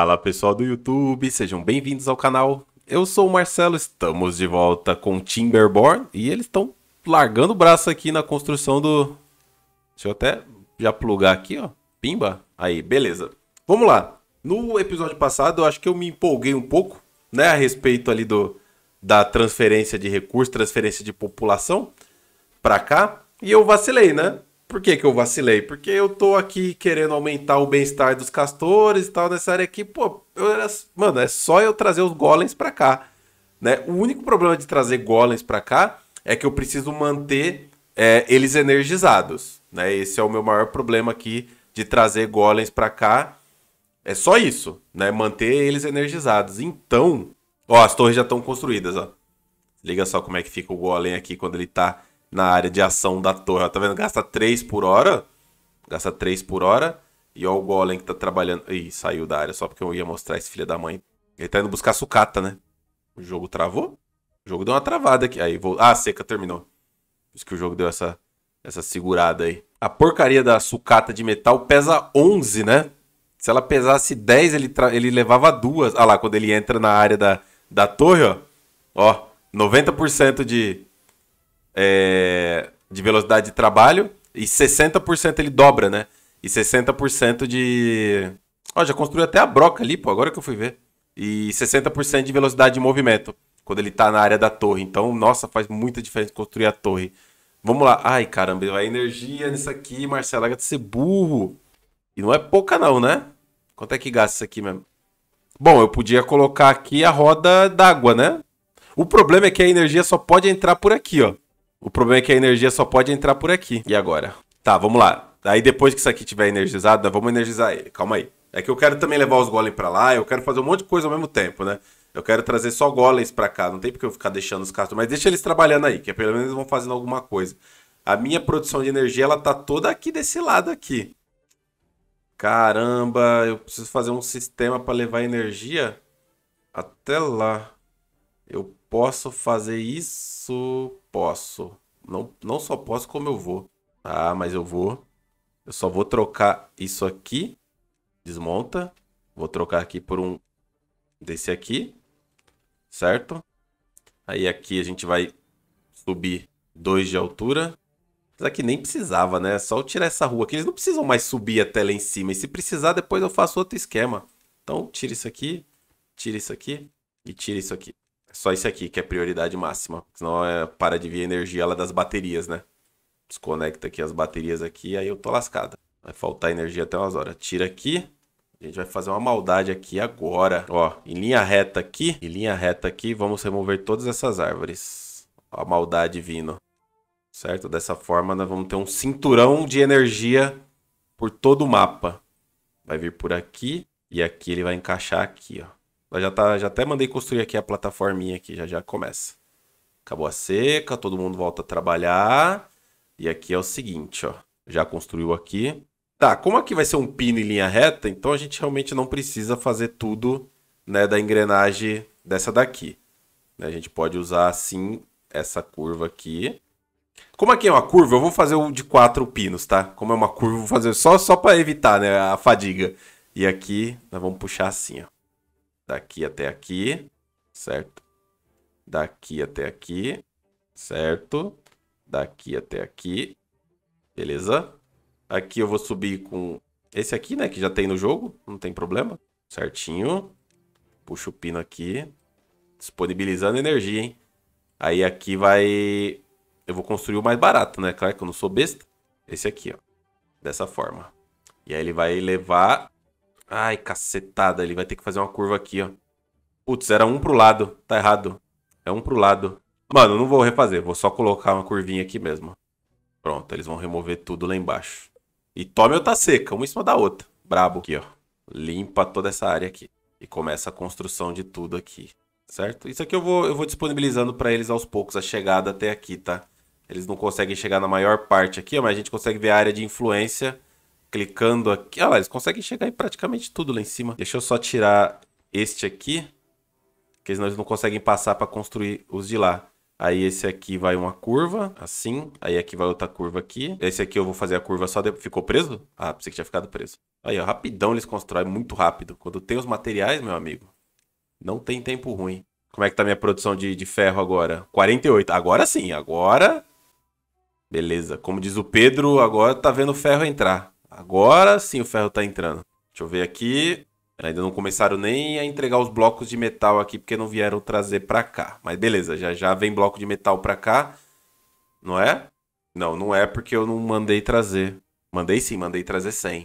Fala pessoal do YouTube, sejam bem-vindos ao canal. Eu sou o Marcelo, estamos de volta com Timberborn e eles estão largando o braço aqui na construção do... Deixa eu até já plugar aqui, ó. Pimba. Aí, beleza. Vamos lá. No episódio passado, eu acho que eu me empolguei um pouco, né, a respeito ali do da transferência de recursos, transferência de população para cá, e eu vacilei, né? Por que, que eu vacilei? Porque eu tô aqui querendo aumentar o bem-estar dos castores e tal nessa área aqui. Pô, era... mano, é só eu trazer os golems pra cá. Né? O único problema de trazer golems pra cá é que eu preciso manter é, eles energizados. Né? Esse é o meu maior problema aqui de trazer golems pra cá. É só isso, né? Manter eles energizados. Então, ó, as torres já estão construídas, ó. Liga só como é que fica o golem aqui quando ele tá na área de ação da torre. tá vendo? Gasta 3 por hora. Gasta 3 por hora. E ó, o Golem que tá trabalhando. Ih, saiu da área só porque eu ia mostrar esse filho da mãe. Ele tá indo buscar sucata, né? O jogo travou? O jogo deu uma travada aqui. Aí, vou... Ah, seca terminou. Por isso que o jogo deu essa, essa segurada aí. A porcaria da sucata de metal pesa 11, né? Se ela pesasse 10, ele, tra... ele levava duas. Ah lá, quando ele entra na área da, da torre, ó. Ó, 90% de, é, de velocidade de trabalho e 60% ele dobra, né? E 60% de. Ó, já construiu até a broca ali, pô, agora que eu fui ver. E 60% de velocidade de movimento quando ele tá na área da torre. Então, nossa, faz muita diferença construir a torre. Vamos lá. Ai, caramba, vai energia nisso aqui, Marcelo. de ser burro. E não é pouca, não, né? Quanto é que gasta isso aqui mesmo? Bom, eu podia colocar aqui a roda d'água, né? O problema é que a energia só pode entrar por aqui, ó. O problema é que a energia só pode entrar por aqui. E agora? Tá, vamos lá. Aí depois que isso aqui tiver energizado, nós vamos energizar ele. Calma aí. É que eu quero também levar os golems para lá, eu quero fazer um monte de coisa ao mesmo tempo, né? Eu quero trazer só golems para cá, não tem porque eu ficar deixando os caras, mas deixa eles trabalhando aí, que pelo menos eles vão fazendo alguma coisa. A minha produção de energia, ela tá toda aqui desse lado aqui. Caramba, eu preciso fazer um sistema para levar energia até lá. Eu posso fazer isso? Posso. Não, não só posso, como eu vou. Ah, mas eu vou. Eu só vou trocar isso aqui. Desmonta. Vou trocar aqui por um desse aqui. Certo? Aí aqui a gente vai subir dois de altura. Mas aqui nem precisava, né? Só tirar essa rua aqui. Eles não precisam mais subir até lá em cima. E se precisar, depois eu faço outro esquema. Então, tira isso aqui, tira isso aqui e tira isso aqui. Só isso aqui, que é prioridade máxima. Senão é, para de vir a energia lá das baterias, né? Desconecta aqui as baterias aqui, aí eu tô lascado. Vai faltar energia até umas horas. Tira aqui. A gente vai fazer uma maldade aqui agora. Ó, em linha reta aqui, em linha reta aqui, vamos remover todas essas árvores. Ó, a maldade vindo. Certo? Dessa forma nós vamos ter um cinturão de energia por todo o mapa. Vai vir por aqui e aqui ele vai encaixar aqui, ó já tá, já até mandei construir aqui a plataforminha aqui, já já começa. Acabou a seca, todo mundo volta a trabalhar. E aqui é o seguinte, ó. Já construiu aqui. Tá, como aqui vai ser um pino em linha reta, então a gente realmente não precisa fazer tudo, né, da engrenagem dessa daqui. Né? A gente pode usar, assim, essa curva aqui. Como aqui é uma curva, eu vou fazer o de quatro pinos, tá? Como é uma curva, eu vou fazer só, só para evitar né, a fadiga. E aqui nós vamos puxar assim, ó. Daqui até aqui, certo? Daqui até aqui, certo? Daqui até aqui, beleza? Aqui eu vou subir com esse aqui, né? Que já tem no jogo, não tem problema. Certinho. Puxa o pino aqui. Disponibilizando energia, hein? Aí aqui vai... Eu vou construir o mais barato, né? Claro que eu não sou besta. Esse aqui, ó. Dessa forma. E aí ele vai levar Ai, cacetada. Ele vai ter que fazer uma curva aqui, ó. Putz, era um pro lado. Tá errado. É um pro lado. Mano, não vou refazer. Vou só colocar uma curvinha aqui mesmo. Pronto, eles vão remover tudo lá embaixo. E tome ou tá seca, uma em cima da outra. Brabo aqui, ó. Limpa toda essa área aqui. E começa a construção de tudo aqui. Certo? Isso aqui eu vou, eu vou disponibilizando pra eles aos poucos a chegada até aqui, tá? Eles não conseguem chegar na maior parte aqui, ó, mas a gente consegue ver a área de influência clicando aqui. Olha ah lá, eles conseguem chegar em praticamente tudo lá em cima. Deixa eu só tirar este aqui, porque senão eles não conseguem passar para construir os de lá. Aí esse aqui vai uma curva, assim. Aí aqui vai outra curva aqui. Esse aqui eu vou fazer a curva só depois. Ficou preso? Ah, pensei que tinha ficado preso. Aí, ó, rapidão eles constroem, muito rápido. Quando tem os materiais, meu amigo, não tem tempo ruim. Como é que tá minha produção de, de ferro agora? 48. Agora sim, agora... Beleza. Como diz o Pedro, agora tá vendo o ferro entrar. Agora sim o ferro tá entrando. Deixa eu ver aqui. Ainda não começaram nem a entregar os blocos de metal aqui, porque não vieram trazer pra cá. Mas beleza, já já vem bloco de metal pra cá. Não é? Não, não é porque eu não mandei trazer. Mandei sim, mandei trazer 100.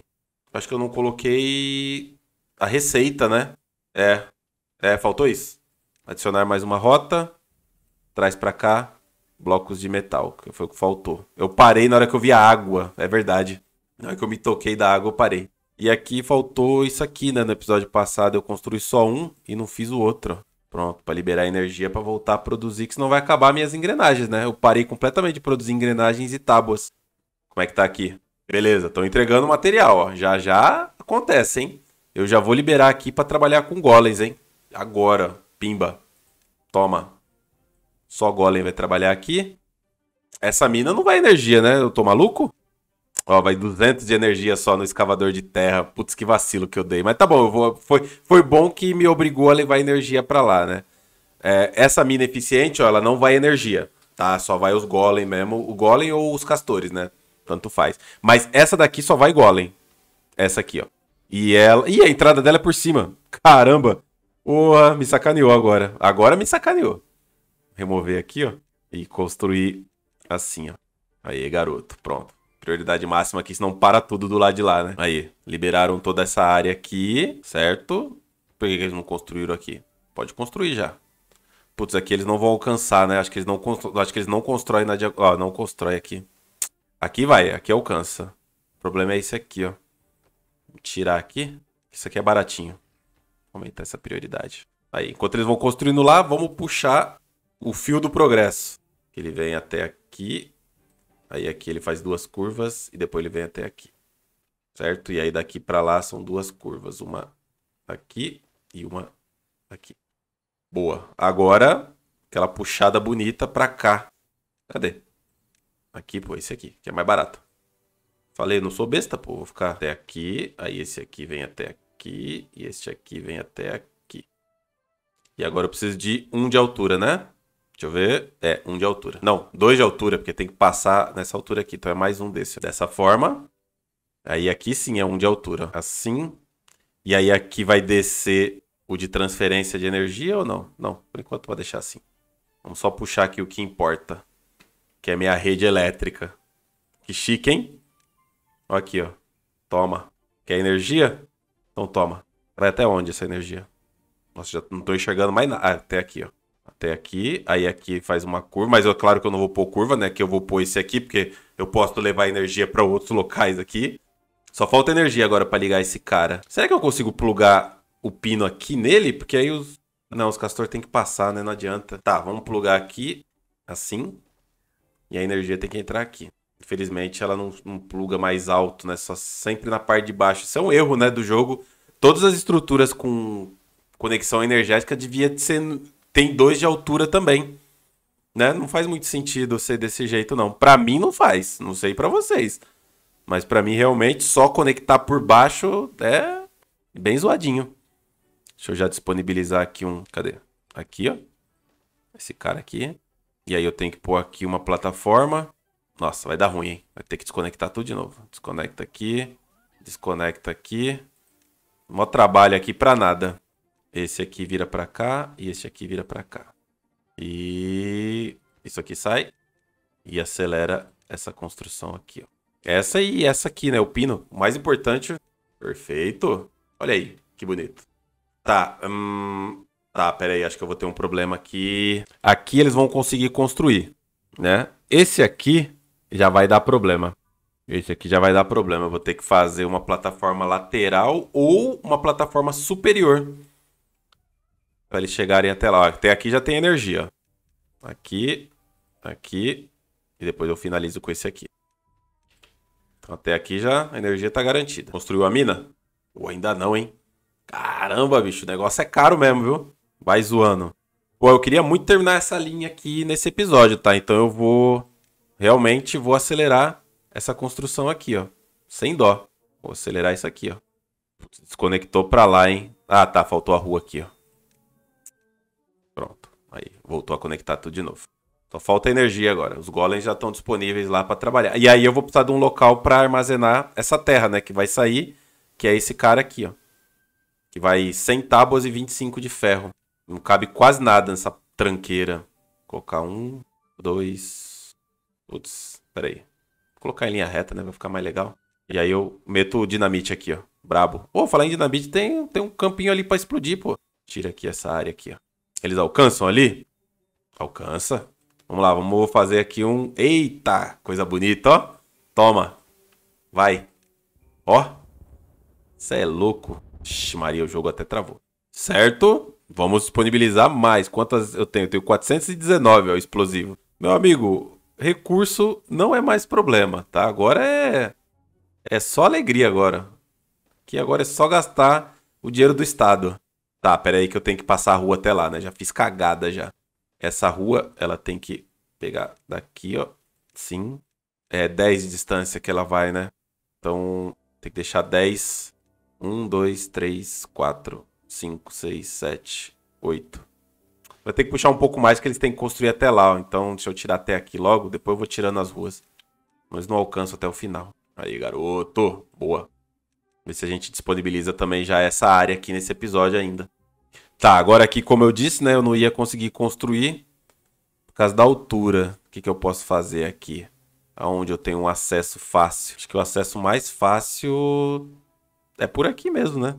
Acho que eu não coloquei a receita, né? É. É, faltou isso. Adicionar mais uma rota. Traz pra cá blocos de metal, que foi o que faltou. Eu parei na hora que eu vi a água, é verdade. Na hora que eu me toquei da água, eu parei. E aqui faltou isso aqui, né? No episódio passado eu construí só um e não fiz o outro. Pronto, para liberar energia para voltar a produzir, que senão vai acabar minhas engrenagens, né? Eu parei completamente de produzir engrenagens e tábuas. Como é que tá aqui? Beleza, estão entregando o material, ó. Já já acontece, hein? Eu já vou liberar aqui para trabalhar com golems, hein? Agora, pimba. Toma. Só golem vai trabalhar aqui. Essa mina não vai energia, né? Eu tô maluco? Ó, vai 200 de energia só no escavador de terra. Putz, que vacilo que eu dei. Mas tá bom, vou, foi, foi bom que me obrigou a levar energia pra lá, né? É, essa mina eficiente, ó, ela não vai energia, tá? Só vai os golem mesmo. O golem ou os castores, né? Tanto faz. Mas essa daqui só vai golem. Essa aqui, ó. E ela... Ih, a entrada dela é por cima. Caramba. Porra, me sacaneou agora. Agora me sacaneou. Remover aqui, ó. E construir assim, ó. Aí, garoto. Pronto. Prioridade máxima aqui, senão para tudo do lado de lá, né? Aí, liberaram toda essa área aqui, certo? Por que eles não construíram aqui? Pode construir já. Putz, aqui eles não vão alcançar, né? Acho que eles não, Acho que eles não constroem na diagonal. Ó, não constrói aqui. Aqui vai, aqui alcança. O problema é esse aqui, ó. Vou tirar aqui. Isso aqui é baratinho. aumentar essa prioridade. Aí, enquanto eles vão construindo lá, vamos puxar o fio do progresso. Ele vem até aqui. Aí aqui ele faz duas curvas e depois ele vem até aqui. Certo? E aí daqui para lá são duas curvas, uma aqui e uma aqui. Boa. Agora aquela puxada bonita para cá. Cadê? Aqui, pô, esse aqui, que é mais barato. Falei, não sou besta, pô, vou ficar até aqui, aí esse aqui vem até aqui e esse aqui vem até aqui. E agora eu preciso de um de altura, né? Deixa eu ver. É, um de altura. Não, dois de altura, porque tem que passar nessa altura aqui. Então é mais um desse. Dessa forma. Aí aqui sim é um de altura. Assim. E aí aqui vai descer o de transferência de energia ou não? Não, por enquanto vou deixar assim. Vamos só puxar aqui o que importa. Que é a minha rede elétrica. Que chique, hein? Olha aqui, ó. Toma. Quer energia? Então toma. Vai até onde essa energia? Nossa, já não tô enxergando mais nada. Ah, até aqui, ó até aqui, aí aqui faz uma curva, mas é claro que eu não vou pôr curva, né? Que eu vou pôr esse aqui, porque eu posso levar energia para outros locais aqui. Só falta energia agora para ligar esse cara. Será que eu consigo plugar o pino aqui nele? Porque aí os... Não, os castor tem que passar, né? Não adianta. Tá, vamos plugar aqui, assim. E a energia tem que entrar aqui. Infelizmente, ela não, não pluga mais alto, né? Só sempre na parte de baixo. Isso é um erro, né, do jogo. Todas as estruturas com conexão energética devia ser tem dois de altura também. Né? Não faz muito sentido ser desse jeito, não. Para mim, não faz. Não sei para vocês. Mas para mim, realmente, só conectar por baixo é bem zoadinho. Deixa eu já disponibilizar aqui um... Cadê? Aqui, ó. Esse cara aqui. E aí eu tenho que pôr aqui uma plataforma. Nossa, vai dar ruim, hein? Vai ter que desconectar tudo de novo. Desconecta aqui. Desconecta aqui. Mó trabalho aqui pra nada. Esse aqui vira para cá e esse aqui vira para cá. E isso aqui sai e acelera essa construção aqui, ó. Essa e essa aqui, né? O pino. O mais importante. Perfeito. Olha aí, que bonito. Tá, hum... Tá, pera aí, acho que eu vou ter um problema aqui. Aqui eles vão conseguir construir, né? Esse aqui já vai dar problema. Esse aqui já vai dar problema. Eu vou ter que fazer uma plataforma lateral ou uma plataforma superior Pra eles chegarem até lá. Até aqui já tem energia. Aqui, aqui. E depois eu finalizo com esse aqui. Então até aqui já a energia tá garantida. Construiu a mina? Ou ainda não, hein? Caramba, bicho, o negócio é caro mesmo, viu? Vai zoando. Pô, eu queria muito terminar essa linha aqui nesse episódio, tá? Então eu vou... Realmente vou acelerar essa construção aqui, ó. Sem dó. Vou acelerar isso aqui, ó. Desconectou pra lá, hein? Ah, tá. Faltou a rua aqui, ó. Aí, voltou a conectar tudo de novo. Só falta energia agora. Os golems já estão disponíveis lá para trabalhar. E aí eu vou precisar de um local para armazenar essa terra, né? Que vai sair, que é esse cara aqui, ó. Que vai 100 tábuas e 25 de ferro. Não cabe quase nada nessa tranqueira. Vou colocar um, dois... Putz, peraí. Vou colocar em linha reta, né? Vai ficar mais legal. E aí eu meto o dinamite aqui, ó. Brabo. Pô, falar em dinamite, tem, tem um campinho ali para explodir, pô. Tira aqui essa área aqui, ó. Eles alcançam ali? Alcança. Vamos lá, vamos fazer aqui um... Eita, coisa bonita, ó. Toma. Vai. Ó. Você é louco. Ixi, Maria, o jogo até travou. Certo? Vamos disponibilizar mais. Quantas eu tenho? Eu tenho 419, ó, explosivo. Meu amigo, recurso não é mais problema, tá? Agora é... É só alegria agora. Que agora é só gastar o dinheiro do Estado. Tá, peraí que eu tenho que passar a rua até lá, né? Já fiz cagada já. Essa rua, ela tem que pegar daqui, ó. Sim. É 10 de distância que ela vai, né? Então, tem que deixar 10. 1, 2, 3, 4, 5, 6, 7, 8. Vai ter que puxar um pouco mais, que eles têm que construir até lá. Ó. Então, deixa eu tirar até aqui logo. Depois eu vou tirando as ruas. Mas não alcanço até o final. Aí, garoto. Boa. Ver se a gente disponibiliza também já essa área aqui nesse episódio ainda. Tá, agora aqui, como eu disse, né? Eu não ia conseguir construir por causa da altura. O que, que eu posso fazer aqui? Aonde eu tenho um acesso fácil. Acho que o acesso mais fácil é por aqui mesmo, né?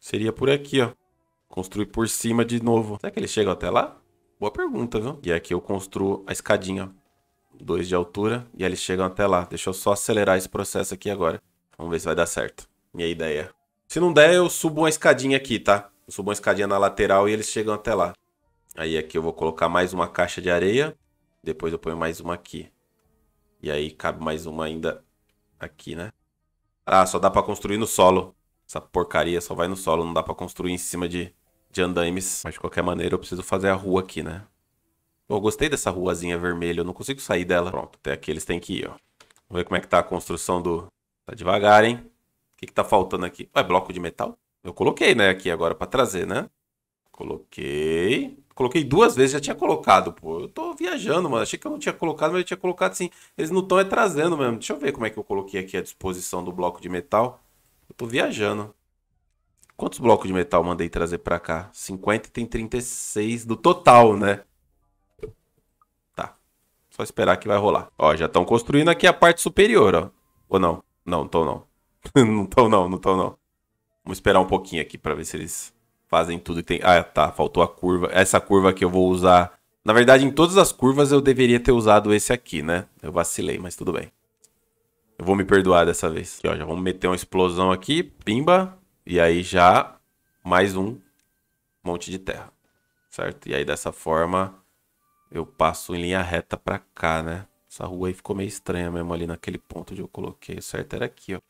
Seria por aqui, ó. Construir por cima de novo. Será que ele chega até lá? Boa pergunta, viu? E aqui eu construo a escadinha. Dois de altura e eles chegam até lá. Deixa eu só acelerar esse processo aqui agora. Vamos ver se vai dar certo. Minha ideia. Se não der, eu subo uma escadinha aqui, tá? subo uma escadinha na lateral e eles chegam até lá. Aí aqui eu vou colocar mais uma caixa de areia. Depois eu ponho mais uma aqui. E aí cabe mais uma ainda aqui, né? Ah, só dá pra construir no solo. Essa porcaria só vai no solo, não dá pra construir em cima de, de andaimes. Mas de qualquer maneira eu preciso fazer a rua aqui, né? Eu gostei dessa ruazinha vermelha, eu não consigo sair dela. Pronto, até aqui eles têm que ir, ó. Vamos ver como é que tá a construção do... Tá devagar, hein? O que que tá faltando aqui? Ué, bloco de metal? Eu coloquei, né, aqui agora para trazer, né? Coloquei. Coloquei duas vezes, já tinha colocado, pô. Eu tô viajando, mano. Achei que eu não tinha colocado, mas eu tinha colocado sim. Eles não estão é trazendo mesmo. Deixa eu ver como é que eu coloquei aqui a disposição do bloco de metal. Eu tô viajando. Quantos blocos de metal mandei trazer pra cá? 50 tem 36 do total, né? Tá. Só esperar que vai rolar. Ó, já estão construindo aqui a parte superior, ó. Ou não? Não, estão não. não estão não, não estão não. Vamos esperar um pouquinho aqui para ver se eles fazem tudo que tem. Ah, tá, faltou a curva. Essa curva aqui eu vou usar. Na verdade, em todas as curvas eu deveria ter usado esse aqui, né? Eu vacilei, mas tudo bem. Eu vou me perdoar dessa vez. Aqui, ó, já vamos meter uma explosão aqui, pimba, e aí já mais um monte de terra, certo? E aí dessa forma eu passo em linha reta pra cá, né? Essa rua aí ficou meio estranha mesmo ali naquele ponto onde eu coloquei. O certo era aqui, ó.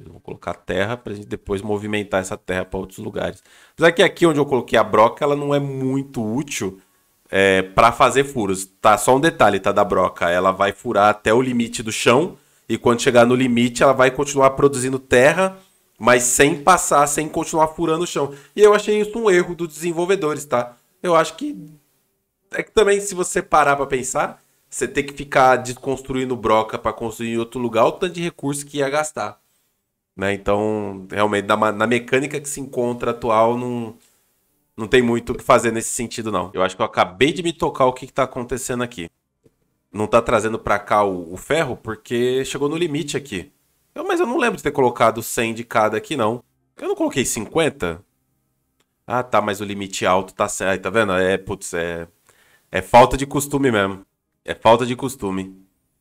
Eles vão colocar terra para a gente depois movimentar essa terra para outros lugares. Apesar que aqui onde eu coloquei a broca, ela não é muito útil é, para fazer furos. Tá, só um detalhe tá, da broca. Ela vai furar até o limite do chão e quando chegar no limite, ela vai continuar produzindo terra, mas sem passar, sem continuar furando o chão. E eu achei isso um erro dos desenvolvedores, tá? Eu acho que. É que também, se você parar para pensar, você tem que ficar desconstruindo broca para construir em outro lugar, o tanto de recurso que ia gastar. Né? Então, realmente, na, na mecânica que se encontra atual, não, não tem muito o que fazer nesse sentido, não. Eu acho que eu acabei de me tocar o que, está acontecendo aqui. Não está trazendo para cá o, o, ferro, porque chegou no limite aqui. Eu, mas eu não lembro de ter colocado 100 de cada aqui, não. Eu não coloquei 50? Ah, tá, mas o limite alto tá certo. Aí, tá vendo? É, putz, é... É falta de costume mesmo. É falta de costume.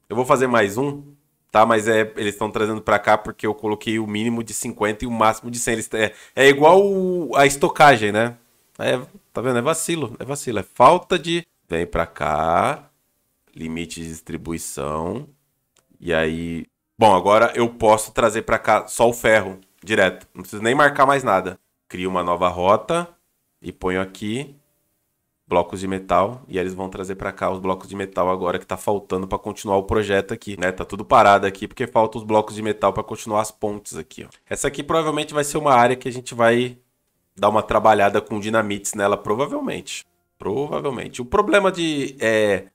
Eu vou fazer mais um tá? Mas é, eles estão trazendo para cá porque eu coloquei o mínimo de 50 e o máximo de 100. Eles, é, é igual o, a estocagem, né? É, tá vendo? É vacilo, é vacilo. É falta de... Vem para cá, limite de distribuição, e aí... Bom, agora eu posso trazer para cá só o ferro, direto. Não preciso nem marcar mais nada. Crio uma nova rota e ponho aqui blocos de metal e eles vão trazer para cá os blocos de metal agora que tá faltando para continuar o projeto aqui, né? Tá tudo parado aqui porque falta os blocos de metal para continuar as pontes aqui, ó. Essa aqui provavelmente vai ser uma área que a gente vai dar uma trabalhada com dinamites nela provavelmente. Provavelmente. O problema de é,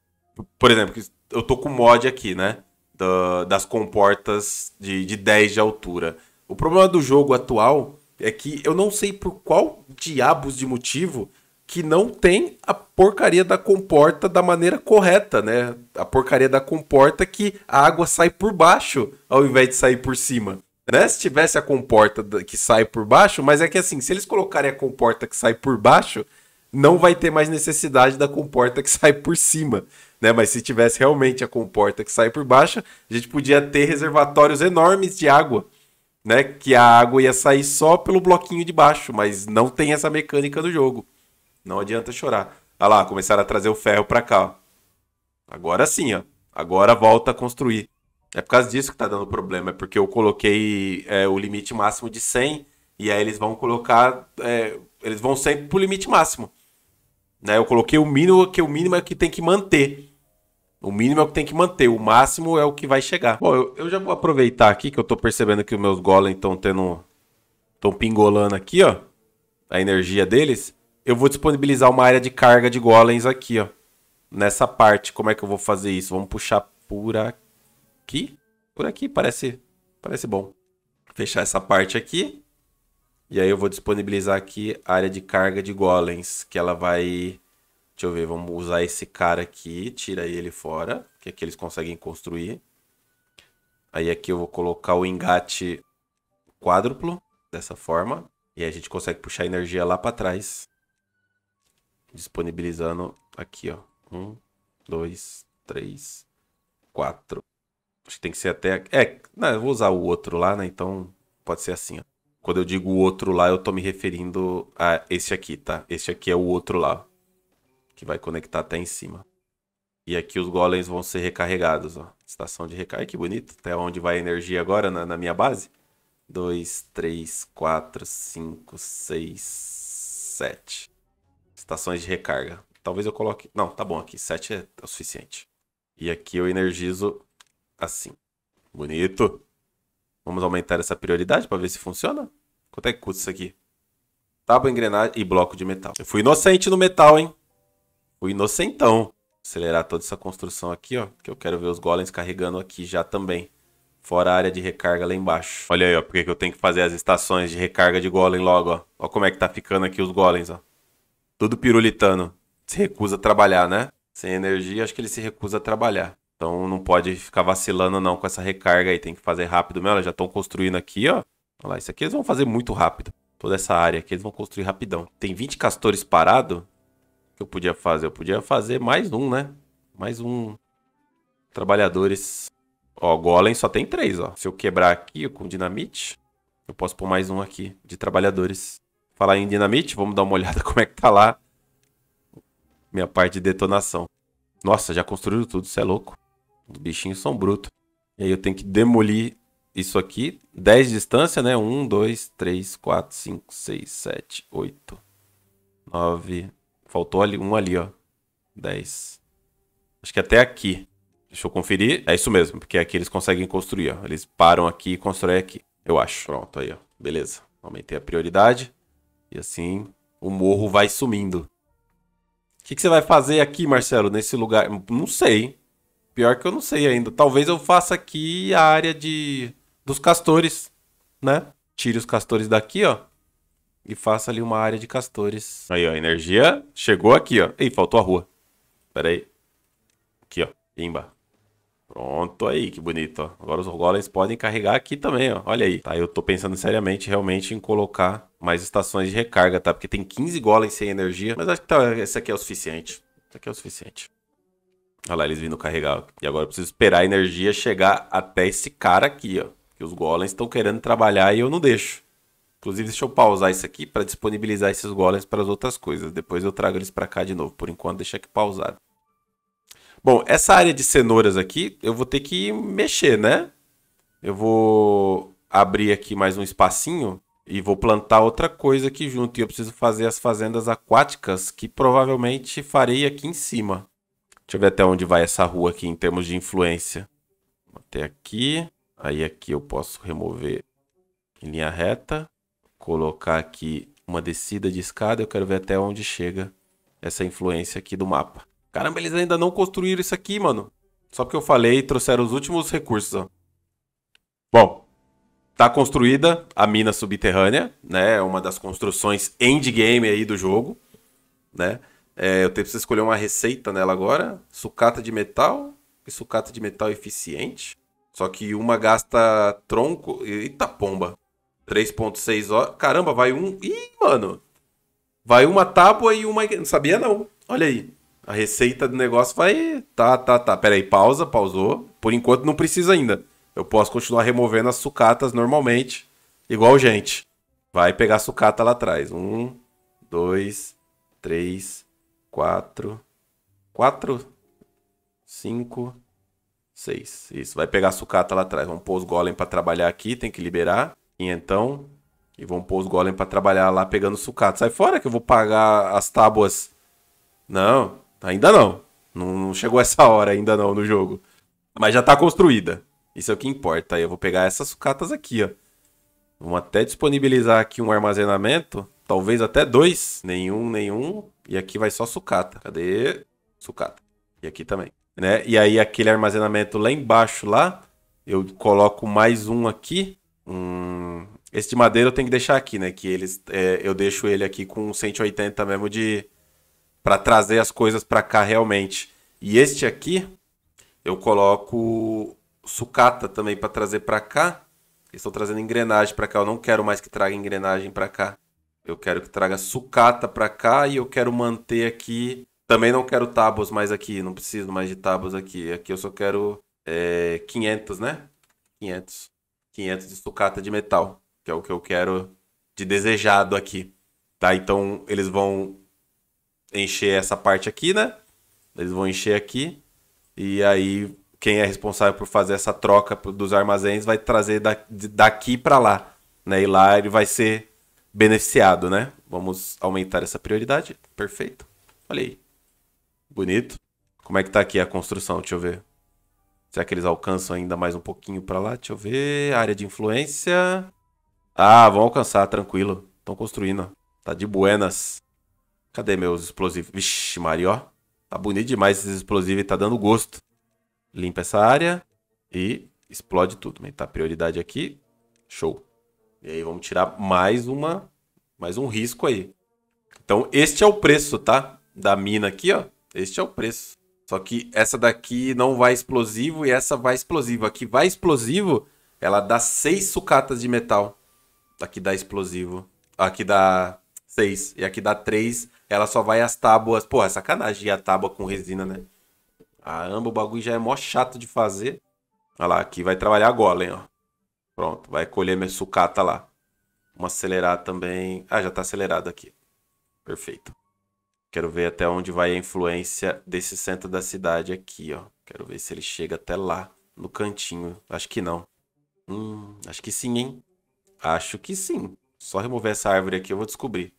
por exemplo, eu tô com mod aqui, né? Da, das comportas de, de 10 de altura. O problema do jogo atual é que eu não sei por qual diabos de motivo que não tem a porcaria da comporta da maneira correta, né? A porcaria da comporta que a água sai por baixo ao invés de sair por cima. Né? Se tivesse a comporta que sai por baixo, mas é que assim, se eles colocarem a comporta que sai por baixo, não vai ter mais necessidade da comporta que sai por cima, né? Mas se tivesse realmente a comporta que sai por baixo, a gente podia ter reservatórios enormes de água, né? Que a água ia sair só pelo bloquinho de baixo, mas não tem essa mecânica do jogo. Não adianta chorar. Olha lá, começaram a trazer o ferro para cá. Agora sim, ó. Agora volta a construir. É por causa disso que tá dando problema. É porque eu coloquei é, o limite máximo de 100 e aí eles vão colocar. É, eles vão sempre pro limite máximo. Né? Eu coloquei o mínimo, que o mínimo é que tem que manter. O mínimo é o que tem que manter, o máximo é o que vai chegar. Bom, eu, eu já vou aproveitar aqui que eu tô percebendo que os meus golems estão tendo. estão pingolando aqui, ó. A energia deles eu vou disponibilizar uma área de carga de golems aqui, ó. Nessa parte, como é que eu vou fazer isso? Vamos puxar por aqui? Por aqui, parece, parece bom. Fechar essa parte aqui. E aí eu vou disponibilizar aqui a área de carga de golems, que ela vai... Deixa eu ver, vamos usar esse cara aqui, tira ele fora, que aqui eles conseguem construir. Aí aqui eu vou colocar o engate quádruplo, dessa forma. E aí a gente consegue puxar energia lá para trás disponibilizando aqui, ó. Um, dois, três, quatro. Acho que tem que ser até... É, não, eu vou usar o outro lá, né? Então pode ser assim, ó. Quando eu digo o outro lá, eu tô me referindo a esse aqui, tá? Esse aqui é o outro lá, que vai conectar até em cima. E aqui os golems vão ser recarregados, ó. Estação de recarga. Que bonito. Até onde vai a energia agora na, na minha base? 2, 3, 4, 5, 6, 7 estações de recarga. Talvez eu coloque. Não, tá bom aqui. 7 é, é o suficiente. E aqui eu energizo assim. Bonito. Vamos aumentar essa prioridade para ver se funciona? Quanto é que custa isso aqui? Tábua, engrenagem e bloco de metal. Eu fui inocente no metal, hein? Fui inocentão. Acelerar toda essa construção aqui, ó. Que eu quero ver os golems carregando aqui já também. Fora a área de recarga lá embaixo. Olha aí, ó. Porque eu tenho que fazer as estações de recarga de golem logo, ó. Ó como é que tá ficando aqui os golems, ó. Todo pirulitano se recusa a trabalhar, né? Sem energia, acho que ele se recusa a trabalhar. Então não pode ficar vacilando não com essa recarga aí, tem que fazer rápido mesmo. Eles já estão construindo aqui, ó. Olha lá, isso aqui eles vão fazer muito rápido. Toda essa área aqui eles vão construir rapidão. Tem 20 castores parado. O que eu podia fazer? Eu podia fazer mais um, né? Mais um. Trabalhadores. Ó, golem só tem três, ó. Se eu quebrar aqui com dinamite, eu posso pôr mais um aqui de trabalhadores. Falar em dinamite, vamos dar uma olhada como é que tá lá minha parte de detonação. Nossa, já construíram tudo, isso é louco. Os bichinhos são brutos. E aí eu tenho que demolir isso aqui. 10 de distância, né? 1, 2, 3, 4, 5, 6, 7, 8, 9. Faltou ali, um ali, ó. 10. Acho que até aqui. Deixa eu conferir. É isso mesmo, porque aqui eles conseguem construir, ó. Eles param aqui e constroem aqui. Eu acho. Pronto, aí, ó. Beleza. Aumentei a prioridade. E assim o morro vai sumindo. O que, que, você vai fazer aqui, Marcelo, nesse lugar? Não sei. Pior que eu não sei ainda. Talvez eu faça aqui a área de dos castores, né? Tire os castores daqui, ó. E faça ali uma área de castores. Aí, ó, a energia chegou aqui, ó. Ei, faltou a rua. Pera aí. Aqui, ó. Pimba. Pronto aí, que bonito. Ó. Agora os golems podem carregar aqui também, ó. Olha aí. Tá, eu tô pensando seriamente realmente em colocar mais estações de recarga, tá? Porque tem 15 golems sem energia, mas acho que tá, esse aqui é o suficiente. Esse aqui é o suficiente. Olha lá, eles vindo carregar. E agora eu preciso esperar a energia chegar até esse cara aqui, ó. Que os golems estão querendo trabalhar e eu não deixo. Inclusive, deixa eu pausar isso aqui para disponibilizar esses golems para as outras coisas. Depois eu trago eles para cá de novo. Por enquanto, deixa aqui pausado. Bom, essa área de cenouras aqui, eu vou ter que mexer, né? Eu vou abrir aqui mais um espacinho e vou plantar outra coisa aqui junto. E eu preciso fazer as fazendas aquáticas, que provavelmente farei aqui em cima. Deixa eu ver até onde vai essa rua aqui em termos de influência. Até aqui. Aí aqui eu posso remover em linha reta. Colocar aqui uma descida de escada. Eu quero ver até onde chega essa influência aqui do mapa. Caramba, eles ainda não construíram isso aqui, mano. Só porque eu falei, trouxeram os últimos recursos, ó. Bom, tá construída a mina subterrânea, né? É uma das construções endgame aí do jogo, né? É, eu tenho que escolher uma receita nela agora. Sucata de metal e sucata de metal eficiente. Só que uma gasta tronco. Eita pomba. 3.6 horas. Caramba, vai um. Ih, mano. Vai uma tábua e uma. Não sabia não. Olha aí. A receita do negócio vai. Tá, tá, tá. Pera aí, pausa, pausou. Por enquanto não precisa ainda. Eu posso continuar removendo as sucatas normalmente, igual gente. Vai pegar a sucata lá atrás. Um, dois, três, quatro. Quatro, cinco, seis. Isso, vai pegar a sucata lá atrás. Vamos pôr os golem para trabalhar aqui, tem que liberar. E então, e vamos pôr os golem para trabalhar lá pegando sucata. Sai fora que eu vou pagar as tábuas. Não. Ainda não. Não chegou essa hora ainda não no jogo. Mas já tá construída. Isso é o que importa. Aí eu vou pegar essas sucatas aqui, ó. Vamos até disponibilizar aqui um armazenamento. Talvez até dois. Nenhum, nenhum. E aqui vai só sucata. Cadê? Sucata. E aqui também. Né? E aí aquele armazenamento lá embaixo lá. Eu coloco mais um aqui. Um. Esse de madeira eu tenho que deixar aqui, né? Que eles, é, eu deixo ele aqui com 180 mesmo de, para trazer as coisas para cá realmente. E este aqui, eu coloco sucata também para trazer para cá. estou trazendo engrenagem para cá. Eu não quero mais que traga engrenagem para cá. Eu quero que traga sucata para cá e eu quero manter aqui. Também não quero tábuas mais aqui. Não preciso mais de tábuas aqui. Aqui eu só quero é, 500, né? 500. 500 de sucata de metal, que é o que eu quero de desejado aqui. Tá? Então eles vão encher essa parte aqui, né? Eles vão encher aqui. E aí, quem é responsável por fazer essa troca dos armazéns vai trazer da, daqui para lá, né? E lá ele vai ser beneficiado, né? Vamos aumentar essa prioridade. Perfeito. Olha aí. Bonito. Como é que tá aqui a construção? Deixa eu ver. Será que eles alcançam ainda mais um pouquinho para lá? Deixa eu ver. Área de influência. Ah, vão alcançar, tranquilo. Estão construindo. Tá de buenas. Cadê meus explosivos? Vixe, Maria, ó. Tá bonito demais esses explosivos e tá dando gosto. Limpa essa área e explode tudo. Tá prioridade aqui. Show. E aí vamos tirar mais uma, mais um risco aí. Então este é o preço, tá? Da mina aqui, ó. Este é o preço. Só que essa daqui não vai explosivo e essa vai explosivo. Aqui vai explosivo, ela dá seis sucatas de metal. Aqui dá explosivo. Aqui dá seis. E aqui dá três. Ela só vai as tábuas. Pô, é sacanagem a tábua com resina, né? A ah, amba, o bagulho já é mó chato de fazer. Olha lá, aqui vai trabalhar a gola, hein, ó. Pronto, vai colher minha sucata lá. Vamos acelerar também. Ah, já tá acelerado aqui. Perfeito. Quero ver até onde vai a influência desse centro da cidade aqui, ó. Quero ver se ele chega até lá, no cantinho. Acho que não. Hum, acho que sim, hein? Acho que sim. Só remover essa árvore aqui eu vou descobrir.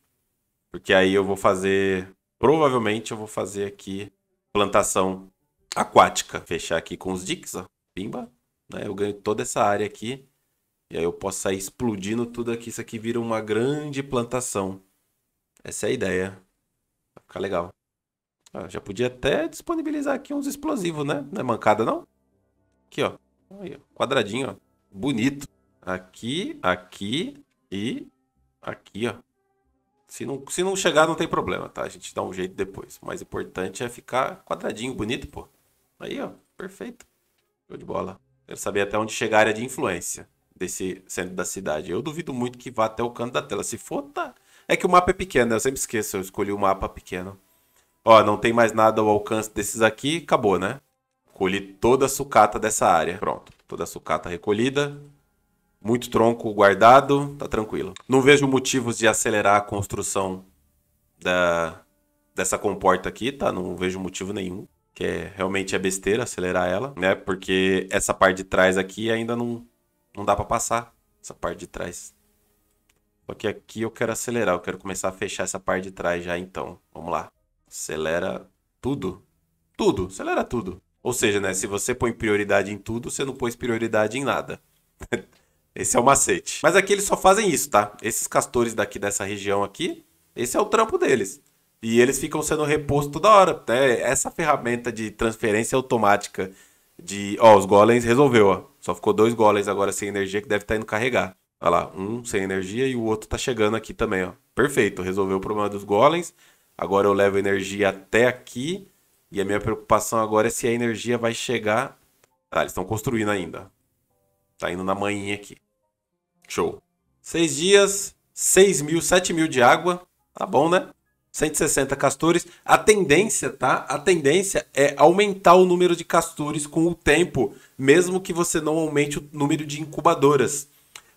Porque aí eu vou fazer. Provavelmente eu vou fazer aqui plantação aquática. Fechar aqui com os dicks, ó. Pimba. Né? Eu ganho toda essa área aqui. E aí eu posso sair explodindo tudo aqui. Isso aqui vira uma grande plantação. Essa é a ideia. Vai ficar legal. Ah, já podia até disponibilizar aqui uns explosivos, né? Não é mancada, não? Aqui, ó. Aí, quadradinho, ó. Bonito. Aqui, aqui e aqui, ó. Se não, se não chegar, não tem problema, tá? A gente dá um jeito depois. O mais importante é ficar quadradinho, bonito, pô. Aí, ó, perfeito. Show de bola. Quero saber até onde chega a área de influência desse centro da cidade. Eu duvido muito que vá até o canto da tela. Se for, tá. É que o mapa é pequeno, né? Eu sempre esqueço, eu escolhi o um mapa pequeno. Ó, não tem mais nada ao alcance desses aqui, acabou, né? Colhi toda a sucata dessa área. Pronto, toda a sucata recolhida muito tronco guardado, tá tranquilo. Não vejo motivos de acelerar a construção da, dessa comporta aqui, tá? Não vejo motivo nenhum. Que é, realmente é besteira acelerar ela, né? Porque essa parte de trás aqui ainda não, não dá para passar. Essa parte de trás. Só que aqui eu quero acelerar. Eu quero começar a fechar essa parte de trás já então. Vamos lá. Acelera tudo. Tudo. Acelera tudo. Ou seja, né? Se você põe prioridade em tudo, você não pôs prioridade em nada. Esse é o macete. Mas aqui eles só fazem isso, tá? Esses castores daqui dessa região aqui, esse é o trampo deles. E eles ficam sendo reposto toda hora. Até essa ferramenta de transferência automática de. Ó, os golems resolveu, ó. Só ficou dois golems agora sem energia que deve estar tá indo carregar. Olha lá, um sem energia e o outro tá chegando aqui também, ó. Perfeito, resolveu o problema dos golems. Agora eu levo energia até aqui. E a minha preocupação agora é se a energia vai chegar. Ah, eles estão construindo ainda. Tá indo na manhã aqui. Show. Seis dias, 6 mil, 7 mil de água. Tá bom, né? 160 castores. A tendência, tá? A tendência é aumentar o número de castores com o tempo, mesmo que você não aumente o número de incubadoras.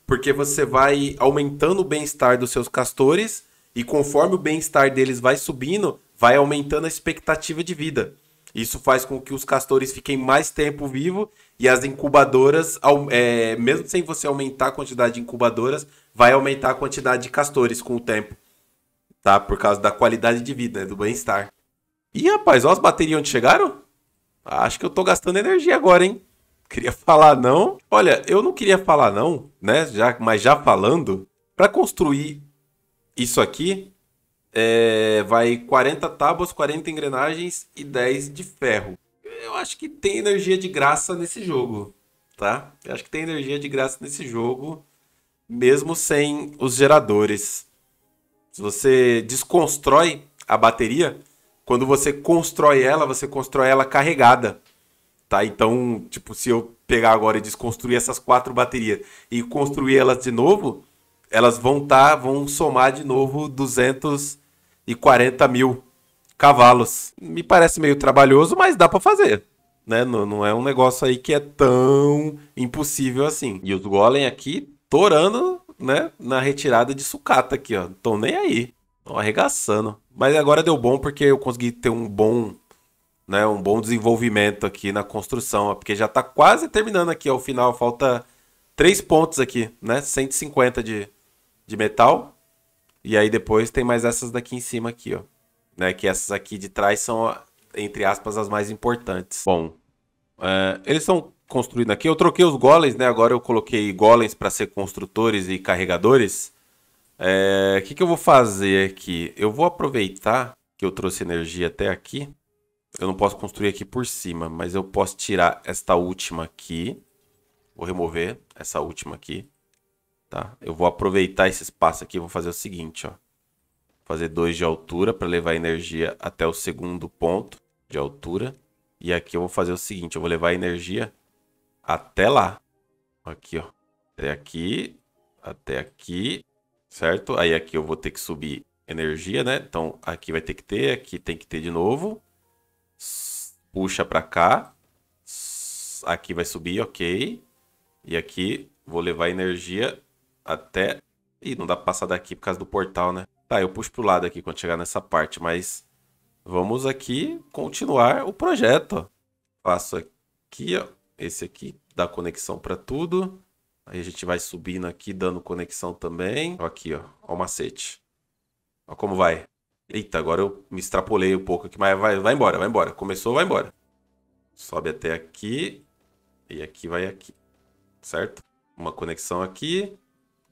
Porque você vai aumentando o bem-estar dos seus castores e conforme o bem-estar deles vai subindo, vai aumentando a expectativa de vida. Isso faz com que os castores fiquem mais tempo vivos e as incubadoras, é, mesmo sem você aumentar a quantidade de incubadoras, vai aumentar a quantidade de castores com o tempo. Tá? Por causa da qualidade de vida, né? do bem-estar. Ih, rapaz, olha as baterias onde chegaram? Acho que eu tô gastando energia agora, hein? Queria falar não. Olha, eu não queria falar não, né? Já, mas já falando, para construir isso aqui, é, vai 40 tábuas, 40 engrenagens e 10 de ferro. Eu acho que tem energia de graça nesse jogo, tá? Eu acho que tem energia de graça nesse jogo, mesmo sem os geradores. Se você desconstrói a bateria, quando você constrói ela, você constrói ela carregada. Tá? Então, tipo, se eu pegar agora e desconstruir essas quatro baterias e construir elas de novo, elas vão tá, vão somar de novo 200 e 40 mil cavalos. Me parece meio trabalhoso, mas dá para fazer. Né? Não, não, é um negócio aí que é tão impossível assim. E os Golem aqui torando né, na retirada de sucata aqui, ó. Tão nem aí. Tão arregaçando. Mas agora deu bom porque eu consegui ter um bom né, um bom desenvolvimento aqui na construção, ó, porque já está quase terminando aqui, ao o final, falta três pontos aqui, né, 150 de, de metal, e aí depois tem mais essas daqui em cima aqui, ó. Né? Que essas aqui de trás são, entre aspas, as mais importantes. Bom, é, eles estão construindo aqui. Eu troquei os golems, né? Agora eu coloquei golems para ser construtores e carregadores. O é, que, que eu vou fazer aqui? Eu vou aproveitar que eu trouxe energia até aqui. Eu não posso construir aqui por cima, mas eu posso tirar esta última aqui. Vou remover essa última aqui. Tá? Eu vou aproveitar esse espaço aqui e vou fazer o seguinte, ó. Fazer dois de altura para levar energia até o segundo ponto de altura. E aqui eu vou fazer o seguinte, eu vou levar energia até lá. Aqui, ó. Até aqui, até aqui, certo? Aí aqui eu vou ter que subir energia, né? Então aqui vai ter que ter, aqui tem que ter de novo. Puxa para cá. Aqui vai subir, ok. E aqui vou levar energia até. Ih, não dá pra passar daqui por causa do portal, né? Tá, eu puxo pro lado aqui quando chegar nessa parte, mas vamos aqui continuar o projeto. Faço aqui, ó, esse aqui, dá conexão para tudo. Aí a gente vai subindo aqui, dando conexão também. aqui, ó, ó o macete. Ó como vai. Eita, agora eu me extrapolei um pouco aqui, mas vai, vai embora, vai embora. Começou, vai embora. Sobe até aqui. E aqui vai aqui. Certo? Uma conexão aqui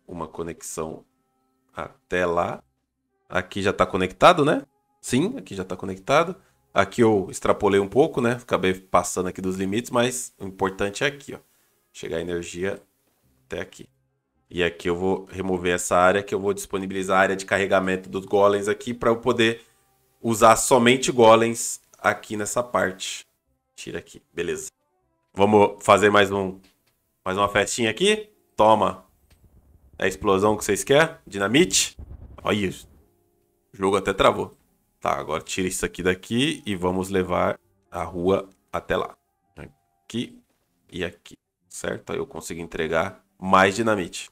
uma conexão até lá. Aqui já está conectado, né? Sim, aqui já está conectado. Aqui eu extrapolei um pouco, né? Acabei passando aqui dos limites, mas o importante é aqui, ó. Chegar a energia até aqui. E aqui eu vou remover essa área que eu vou disponibilizar a área de carregamento dos golems aqui para eu poder usar somente golems aqui nessa parte. Tira aqui, beleza. Vamos fazer mais um mais uma festinha aqui? Toma, é a explosão que vocês querem? Dinamite? Olha, o jogo até travou. Tá, agora tira isso aqui daqui e vamos levar a rua até lá. Aqui e aqui, certo? Aí eu consigo entregar mais dinamite.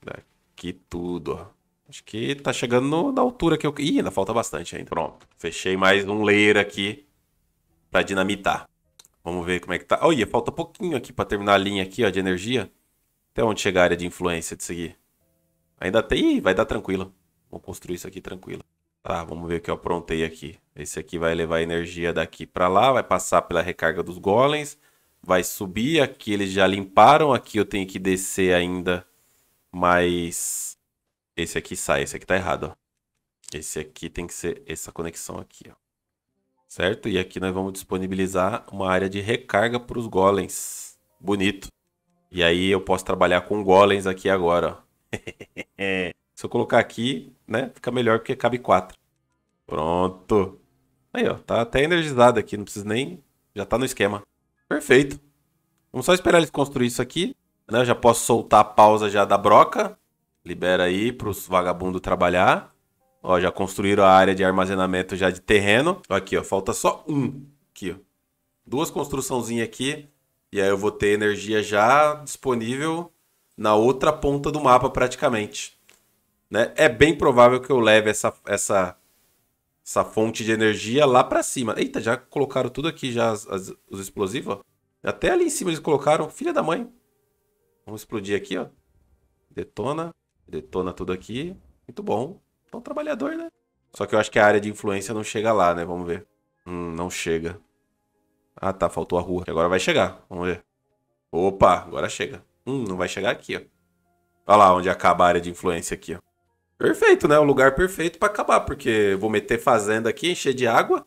Aqui tudo, ó. Acho que tá chegando no, na altura que eu... Ih, ainda falta bastante ainda. Pronto, fechei mais um layer aqui pra dinamitar. Vamos ver como é que tá. Olha, falta pouquinho aqui pra terminar a linha aqui, ó, de energia. Até onde chega a área de influência disso aqui? Ainda tem. Vai dar tranquilo. Vou construir isso aqui tranquilo. Tá, vamos ver o que eu aprontei aqui. Esse aqui vai levar energia daqui para lá, vai passar pela recarga dos golems, vai subir, aqui eles já limparam, aqui eu tenho que descer ainda, mas esse aqui sai, esse aqui tá errado, ó. Esse aqui tem que ser essa conexão aqui, ó. Certo? E aqui nós vamos disponibilizar uma área de recarga para os golems. Bonito. E aí eu posso trabalhar com golems aqui agora, ó. É, se eu colocar aqui, né? Fica melhor porque cabe quatro. Pronto. Aí, ó. Tá até energizado aqui. Não precisa nem... Já tá no esquema. Perfeito. Vamos só esperar eles construir isso aqui. Né? Eu já posso soltar a pausa já da broca. Libera aí pros vagabundos trabalhar. Ó, já construíram a área de armazenamento já de terreno. Aqui, ó. Falta só um. Aqui, ó. Duas construçãozinhas aqui. E aí eu vou ter energia já disponível na outra ponta do mapa praticamente. Né? É bem provável que eu leve essa, essa, essa fonte de energia lá para cima. Eita, já colocaram tudo aqui, já as, as, os explosivos. Até ali em cima eles colocaram. Filha da mãe. Vamos explodir aqui, ó. Detona. Detona tudo aqui. Muito bom. Então, trabalhador, né? Só que eu acho que a área de influência não chega lá, né? Vamos ver. Hum, não chega. Ah, tá. Faltou a rua. Agora vai chegar. Vamos ver. Opa, agora chega. Hum, não vai chegar aqui, ó. Olha lá onde acaba a área de influência aqui, ó. Perfeito, né? O lugar perfeito para acabar, porque vou meter fazenda aqui, encher de água.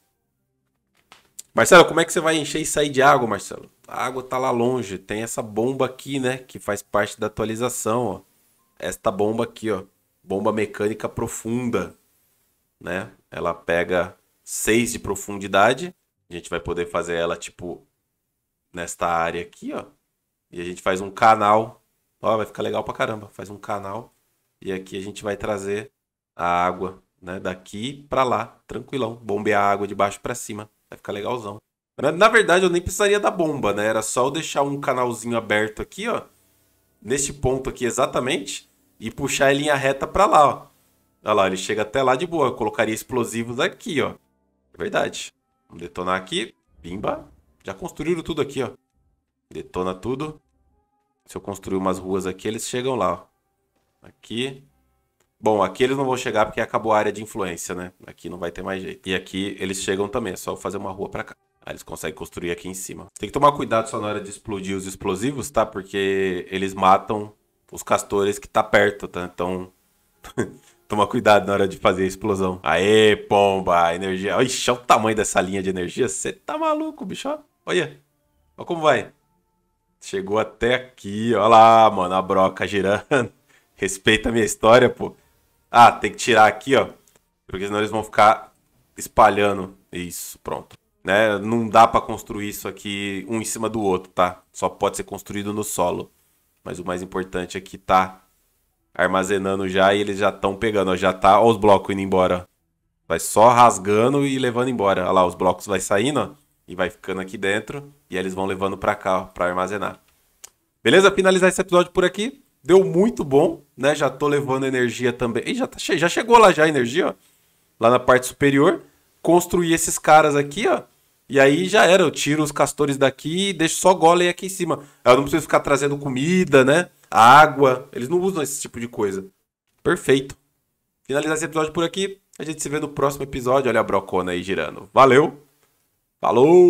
Marcelo, como é que você vai encher e sair de água, Marcelo? A água tá lá longe, tem essa bomba aqui, né? Que faz parte da atualização, ó. Esta bomba aqui, ó. Bomba mecânica profunda, né? Ela pega 6 de profundidade. A gente vai poder fazer ela, tipo, nesta área aqui, ó. E a gente faz um canal. Ó, vai ficar legal pra caramba. Faz um canal. E aqui a gente vai trazer a água, né? Daqui pra lá, tranquilão. Bombear a água de baixo pra cima. Vai ficar legalzão. Na verdade, eu nem precisaria da bomba, né? Era só eu deixar um canalzinho aberto aqui, ó. Neste ponto aqui exatamente. E puxar em linha reta pra lá, ó. Olha lá, ele chega até lá de boa. Eu colocaria explosivos aqui, ó. É verdade. Vamos detonar aqui. Bimba. Já construíram tudo aqui, ó. Detona tudo. Se eu construir umas ruas aqui, eles chegam lá. Ó. Aqui. Bom, aqui eles não vão chegar porque acabou a área de influência, né? Aqui não vai ter mais jeito. E aqui eles chegam também, é só fazer uma rua pra cá. Aí eles conseguem construir aqui em cima. Tem que tomar cuidado só na hora de explodir os explosivos, tá? Porque eles matam os castores que tá perto, tá? Então... Toma cuidado na hora de fazer a explosão. Aê, pomba, energia. Ixi, olha o tamanho dessa linha de energia. Você tá maluco, bicho. Olha, olha como vai. Chegou até aqui, olha lá, mano, a broca girando. Respeita a minha história, pô. Ah, tem que tirar aqui, ó. Porque senão eles vão ficar espalhando. Isso, pronto. Né? Não dá para construir isso aqui um em cima do outro, tá? Só pode ser construído no solo. Mas o mais importante é que tá armazenando já e eles já estão pegando, ó. Já tá, ó, os blocos indo embora. Vai só rasgando e levando embora. Olha lá, os blocos vai saindo, ó e vai ficando aqui dentro e eles vão levando para cá para armazenar. Beleza? Finalizar esse episódio por aqui. Deu muito bom, né? Já tô levando energia também. E já tá che... já chegou lá já a energia, ó. Lá na parte superior, construir esses caras aqui, ó. E aí já era, eu tiro os castores daqui e deixo só golem aqui em cima. Eu não preciso ficar trazendo comida, né? Água, eles não usam esse tipo de coisa. Perfeito. Finalizar esse episódio por aqui. A gente se vê no próximo episódio. Olha a brocona aí girando. Valeu! Falou!